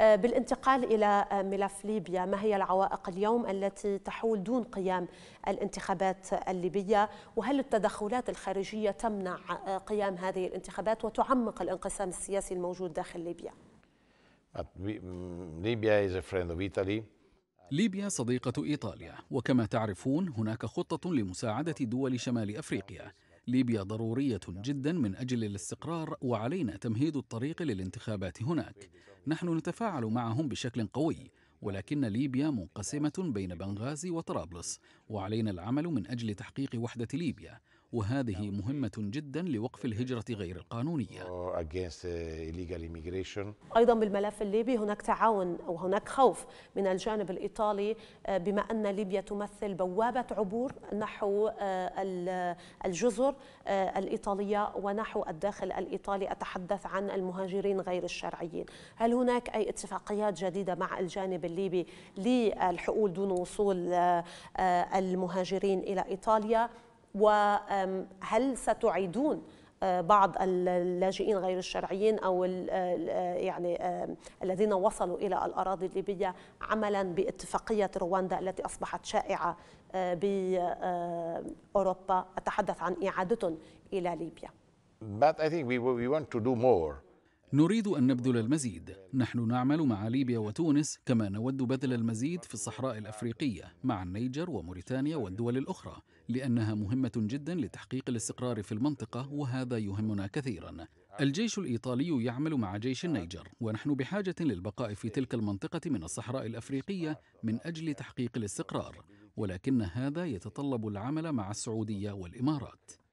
آه، بالانتقال إلى آه، ملف ليبيا ما هي العوائق اليوم التي تحول دون قيام الانتخابات الليبية وهل التدخلات الخارجية تمنع آه، قيام هذه الانتخابات وتعمق الانقسام السياسي الموجود داخل ليبيا ليبيا uh, mm, is a friend of Italy. ليبيا صديقة إيطاليا وكما تعرفون هناك خطة لمساعدة دول شمال أفريقيا ليبيا ضرورية جدا من أجل الاستقرار وعلينا تمهيد الطريق للانتخابات هناك نحن نتفاعل معهم بشكل قوي ولكن ليبيا منقسمة بين بنغازي وطرابلس وعلينا العمل من أجل تحقيق وحدة ليبيا وهذه مهمة جدا لوقف الهجرة غير القانونية أيضا بالملف الليبي هناك تعاون وهناك خوف من الجانب الإيطالي آه، بما أن ليبيا تمثل بوابة عبور نحو آه، الجزر آه، الإيطالية ونحو الداخل الإيطالي أتحدث عن المهاجرين غير الشرعيين هل هناك أي اتفاقيات جديدة مع الجانب الليبي للحقول دون وصول المهاجرين إلى إيطاليا وهل ستعيدون آه، بعض اللاجئين غير الشرعيين او آه، آه، يعني الذين وصلوا الى الاراضي الليبيه عملا باتفاقيه رواندا التي اصبحت شائعه باوروبا اتحدث عن اعادتهم الى ليبيا But I think we, we want to do more. نريد أن نبذل المزيد نحن نعمل مع ليبيا وتونس كما نود بذل المزيد في الصحراء الأفريقية مع النيجر وموريتانيا والدول الأخرى لأنها مهمة جدا لتحقيق الاستقرار في المنطقة وهذا يهمنا كثيرا الجيش الإيطالي يعمل مع جيش النيجر ونحن بحاجة للبقاء في تلك المنطقة من الصحراء الأفريقية من أجل تحقيق الاستقرار ولكن هذا يتطلب العمل مع السعودية والإمارات